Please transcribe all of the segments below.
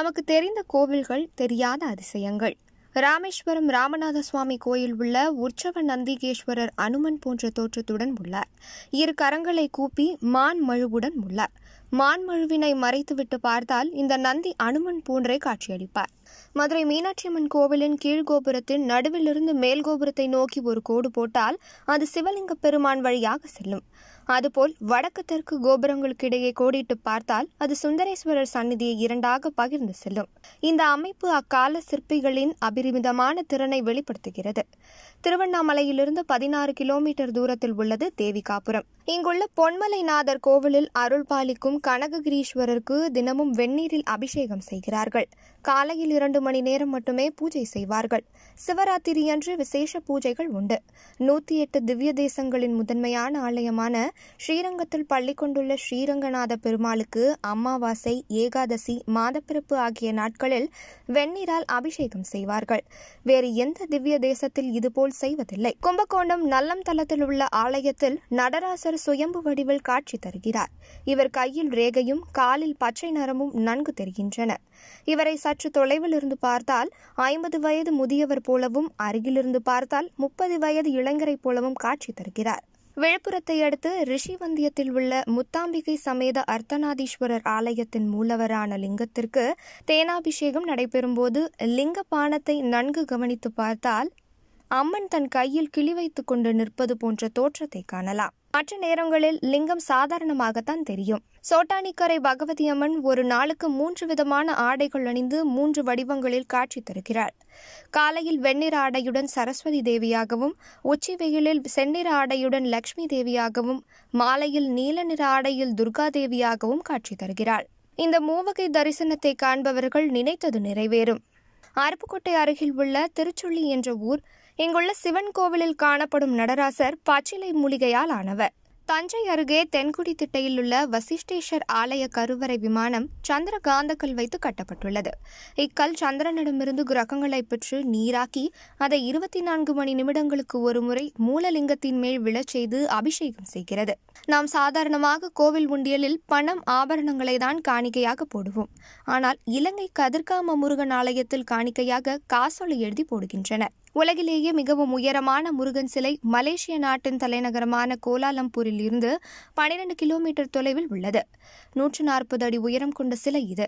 நமக்கு தெரிந்த கோவில்கள் தெரியாத அதிசயங்கள் ராமேஸ்வரம் ராமநாத சுவாமி கோயில் உள்ள உற்சவ நந்திகேஸ்வரர் அனுமன் போன்ற தோற்றத்துடன் உள்ளார் இரு கரங்களை கூப்பி மான் மழுவுடன் உள்ளார் மான்மழுவினை மறைத்துவிட்டு பார்த்தால் இந்த நந்தி அனுமன் பூன்றே காட்சியளிப்பார் மதுரை மீனாட்சியம்மன் கோவிலின் கீழ்கோபுரத்தின் நடுவிலிருந்து மேல் கோபுரத்தை நோக்கி ஒரு கோடு போட்டால் அது சிவலிங்க பெருமான் வழியாக செல்லும் அதுபோல் வடக்கு தெற்கு கோபுரங்களுக்கிடையே கோடிட்டு பார்த்தால் அது சுந்தரேஸ்வரர் சந்நிதியை இரண்டாக பகிர்ந்து செல்லும் இந்த அமைப்பு அக்கால சிற்பிகளின் அபரிமிதமான திறனை வெளிப்படுத்துகிறது திருவண்ணாமலையிலிருந்து பதினாறு கிலோமீட்டர் தூரத்தில் உள்ளது தேவிகாபுரம் இங்குள்ள பொன்மலைநாதர் கோவிலில் அருள் பாலிக்கும் கனககிரீஸ்வரருக்கு தினமும் வெந்நீரில் அபிஷேகம் செய்கிறார்கள் காலையில் இரண்டு மணி நேரம் மட்டுமே பூஜை செய்வார்கள் சிவராத்திரி அன்று விசேஷ பூஜைகள் உண்டு நூத்தி எட்டு திவ்ய தேசங்களின் முதன்மையான ஆலயமான ஸ்ரீரங்கத்தில் பள்ளி கொண்டுள்ள ஸ்ரீரங்கநாத பெருமாளுக்கு அமாவாசை ஏகாதசி மாதப்பிறப்பு ஆகிய நாட்களில் வெந்நீரால் அபிஷேகம் செய்வார்கள் வேறு எந்த திவ்ய தேசத்தில் இதுபோல் செய்வதில்லை கும்பகோணம் நல்லம் தளத்தில் உள்ள ஆலயத்தில் நடராசர் முருகர் சுயம்பு வடிவில் காட்சி தருகிறார் இவர் கையில் ரேகையும் காலில் பச்சை நரமும் நன்கு தெரிகின்றன இவரை சற்று தொலைவில் இருந்து பார்த்தால் ஐம்பது வயது முதியவர் போலவும் அருகிலிருந்து பார்த்தால் முப்பது வயது இளைஞரை போலவும் காட்சி தருகிறார் விழுப்புரத்தை அடுத்து ரிஷிவந்தியத்தில் உள்ள முத்தாம்பிகை சமேத அர்த்தநாதீஸ்வரர் ஆலயத்தின் மூலவரான லிங்கத்திற்கு தேனாபிஷேகம் நடைபெறும்போது லிங்க பானத்தை நன்கு கவனித்து பார்த்தால் அம்மன் தன் கையில் கிளி வைத்துக் கொண்டு நிற்பது போன்ற தோற்றத்தை காணலாம் மற்ற நேரங்களில் லிங்கம் சாதாரணமாகத்தான் தெரியும் சோட்டானிக்கரை பகவதி அம்மன் ஒரு நாளுக்கு மூன்று விதமான ஆடைகள் அணிந்து மூன்று வடிவங்களில் காட்சி தருகிறாள் காலையில் வெண்ணிற ஆடையுடன் சரஸ்வதி தேவியாகவும் உச்சி வெயிலில் செந்நிற ஆடையுடன் லக்ஷ்மி தேவியாகவும் மாலையில் நீல நிற ஆடையில் துர்கா தேவியாகவும் காட்சி தருகிறாள் இந்த மூவகை தரிசனத்தை காண்பவர்கள் நினைத்தது நிறைவேறும் அருப்புக்கோட்டை அருகில் உள்ள திருச்சுள்ளி என்ற ஊர் இங்குள்ள சிவன் கோவிலில் காணப்படும் நடராசர் பச்சிலை மூலிகையால் ஆனவர் தஞ்சை அருகே தென்குடி திட்டையில் உள்ள வசிஷ்டேஸ்வர் ஆலய கருவறை விமானம் சந்திர காந்தக்கல் வைத்து கட்டப்பட்டுள்ளது இக்கல் சந்திரனிடமிருந்து கிரகங்களை பெற்று நீராக்கி அதை இருபத்தி நான்கு மணி நிமிடங்களுக்கு ஒருமுறை மூலலிங்கத்தின் மேல் விழச் செய்து அபிஷேகம் செய்கிறது நாம் சாதாரணமாக கோவில் உண்டியலில் பணம் ஆபரணங்களை தான் காணிக்கையாக போடுவோம் ஆனால் இலங்கை கதிர்காம முருகன் ஆலயத்தில் காணிக்கையாக காசோலை எழுதி போடுகின்றனர் உலகிலேயே மிகவும் உயரமான முருகன் சிலை மலேசிய நாட்டின் தலைநகரமான கோலாலம்பூரில் இருந்து பனிரெண்டு கிலோமீட்டர் தொலைவில் உள்ளது நூற்று நாற்பது அடி உயரம் கொண்ட சிலை இது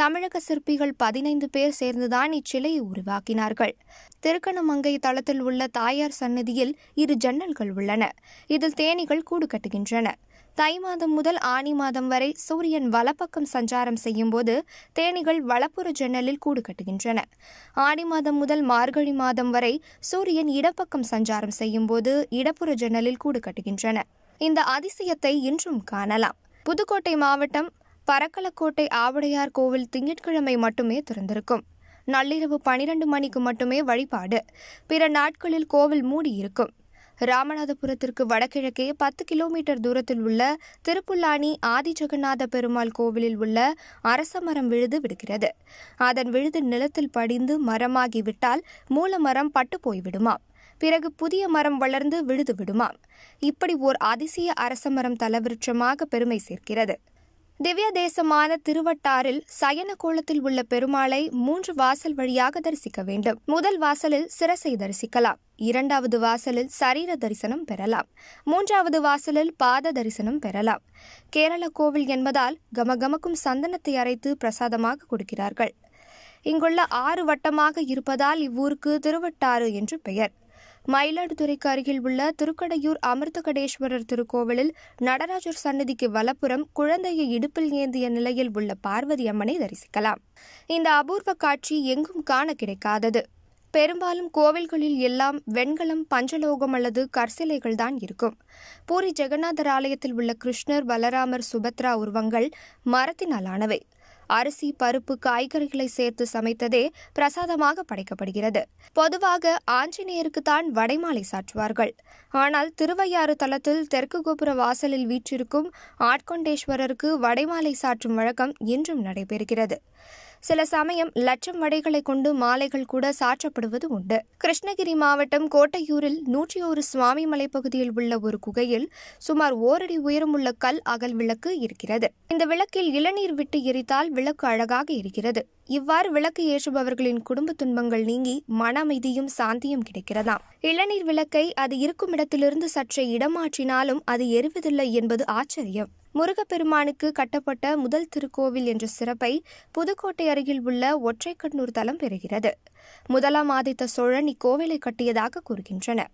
தமிழக சிற்பிகள் பதினைந்து பேர் சேர்ந்துதான் இச்சிலையை உருவாக்கினார்கள் திருக்கணமங்கை தளத்தில் உள்ள தாயார் சன்னதியில் இரு ஜன்னல்கள் உள்ளன இதில் தேனிகள் கூடு கட்டுகின்றன தை மாதம் முதல் ஆணி மாதம் வரை சூரியன் வலப்பக்கம் சஞ்சாரம் செய்யும் போது தேனிகள் வலப்புற ஜன்னலில் கூடு கட்டுகின்றன ஆணி மாதம் முதல் மார்கழி மாதம் வரை சூரியன் இடப்பக்கம் சஞ்சாரம் செய்யும் போது இடப்புற ஜன்னலில் கூடு கட்டுகின்றன இந்த அதிசயத்தை இன்றும் காணலாம் புதுக்கோட்டை மாவட்டம் பரக்கலக்கோட்டை ஆவடையார் கோவில் திங்கட்கிழமை மட்டுமே திறந்திருக்கும் நள்ளிரவு பனிரெண்டு மணிக்கு மட்டுமே வழிபாடு பிற நாட்களில் கோவில் மூடியிருக்கும் ராமநாதபுரத்திற்கு வடகிழக்கே பத்து கிலோமீட்டர் தூரத்தில் உள்ள திருப்புல்லானி ஆதி ஜெகநாத பெருமாள் கோவிலில் உள்ள அரச மரம் விழுது விடுகிறது அதன் விழுது நிலத்தில் படிந்து மரமாகிவிட்டால் மூலமரம் பட்டு போய்விடுமாம் பிறகு புதிய மரம் வளர்ந்து விழுது விடுமாம் இப்படி ஓர் அதிசய அரச மரம் தலவிருட்சமாக பெருமை சேர்க்கிறது திவ்ய தேசமான திருவட்டாரில் சயன கோலத்தில் உள்ள பெருமாளை மூன்று வாசல் வழியாக தரிசிக்க வேண்டும் முதல் வாசலில் சிரசை தரிசிக்கலாம் இரண்டாவது வாசலில் சரீர தரிசனம் பெறலாம் மூன்றாவது வாசலில் பாத தரிசனம் பெறலாம் கேரள கோவில் என்பதால் கமகமக்கும் சந்தனத்தை அரைத்து பிரசாதமாக கொடுக்கிறார்கள் இங்குள்ள ஆறு வட்டமாக இருப்பதால் இவ்வூருக்கு திருவட்டாறு என்று பெயர் மயிலாடுதுறைக்கு அருகில் உள்ள திருக்கடையூர் அமிர்தகடேஸ்வரர் திருக்கோவிலில் நடராஜர் சன்னதிக்கு வலப்புறம் குழந்தையை இடுப்பில் ஏந்திய நிலையில் உள்ள பார்வதி அம்மனை தரிசிக்கலாம் இந்த அபூர்வ காட்சி எங்கும் காண கிடைக்காதது பெரும்பாலும் கோவில்களில் எல்லாம் வெண்கலம் பஞ்சலோகம் அல்லது கற்சிலைகள் தான் இருக்கும் பூரி ஜெகநாதர் ஆலயத்தில் உள்ள கிருஷ்ணர் பலராமர் சுபத்ரா உருவங்கள் மரத்தினாலானவை அரிசி பருப்பு காய்கறிகளை சேர்த்து சமைத்ததே பிரசாதமாக படைக்கப்படுகிறது பொதுவாக ஆஞ்சநேயருக்கு தான் வடைமாலை சாற்றுவார்கள் ஆனால் திருவையாறு தளத்தில் தெற்கு கோபுர வாசலில் வீற்றிருக்கும் ஆட்கொண்டேஸ்வரருக்கு வடைமாலை சாற்றும் வழக்கம் இன்றும் நடைபெறுகிறது சில சமயம் லட்சம் வடைகளை கொண்டு மாலைகள் கூட சாற்றப்படுவது உண்டு கிருஷ்ணகிரி மாவட்டம் கோட்டையூரில் நூற்றி ஒரு சுவாமி மலைப்பகுதியில் உள்ள ஒரு குகையில் சுமார் ஓரடி உயரமுள்ள கல் அகல் விளக்கு இருக்கிறது இந்த விளக்கில் இளநீர் விட்டு எரித்தால் விளக்கு அழகாக இருக்கிறது இவ்வாறு விளக்கு ஏற்றுபவர்களின் குடும்ப துன்பங்கள் நீங்கி மன அமைதியும் சாந்தியும் கிடைக்கிறதாம் இளநீர் விளக்கை அது இருக்கும் இடத்திலிருந்து சற்றே இடமாற்றினாலும் அது எரிவதில்லை என்பது ஆச்சரியம் முருகப்பெருமானுக்கு கட்டப்பட்ட முதல் திருக்கோவில் என்ற சிறப்பை புதுக்கோட்டை அருகில் உள்ள ஒற்றைக்கண்ணூர் தலம் பெறுகிறது முதலாம் ஆதித்த சோழன் இக்கோவிலை கட்டியதாக கூறுகின்றனர்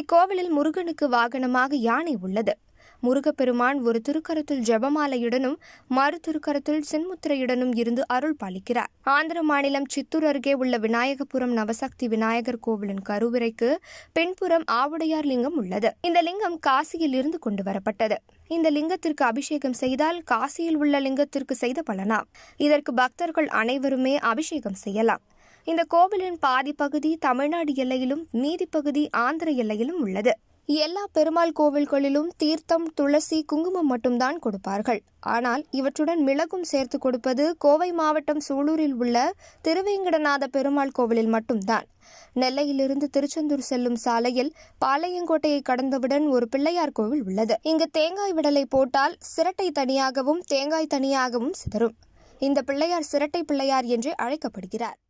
இக்கோவிலில் முருகனுக்கு வாகனமாக யானை உள்ளது முருகப்பெருமான் ஒரு திருக்கரத்தில் ஜபமாலையுடனும் மறு திருக்கரத்தில் சென்முத்திரையுடனும் இருந்து அருள் பாலிக்கிறார் ஆந்திர மாநிலம் சித்தூர் அருகே உள்ள விநாயகபுரம் நவசக்தி விநாயகர் கோவிலின் கருவிரைக்கு பெண்புறம் ஆவுடையார் லிங்கம் உள்ளது இந்த லிங்கம் காசியில் இருந்து கொண்டு வரப்பட்டது இந்த லிங்கத்திற்கு அபிஷேகம் செய்தால் காசியில் உள்ள லிங்கத்திற்கு செய்த பலனாம் இதற்கு பக்தர்கள் அனைவருமே அபிஷேகம் செய்யலாம் இந்த கோவிலின் பாதி பகுதி தமிழ்நாடு எல்லையிலும் மீதி பகுதி ஆந்திர எல்லையிலும் உள்ளது எல்லா பெருமாள் கோவில்களிலும் தீர்த்தம் துளசி குங்குமம் மட்டும்தான் கொடுப்பார்கள் ஆனால் இவற்றுடன் மிளகும் சேர்த்து கொடுப்பது கோவை மாவட்டம் சூலூரில் உள்ள திருவேங்கடநாத பெருமாள் கோவிலில் மட்டும்தான் நெல்லையிலிருந்து திருச்செந்தூர் செல்லும் சாலையில் பாளையங்கோட்டையை கடந்தவுடன் ஒரு பிள்ளையார் கோவில் உள்ளது இங்கு தேங்காய் விடலை போட்டால் சிரட்டை தனியாகவும் தேங்காய் தனியாகவும் சிதறும் இந்த பிள்ளையார் சிரட்டை பிள்ளையார் என்று அழைக்கப்படுகிறார்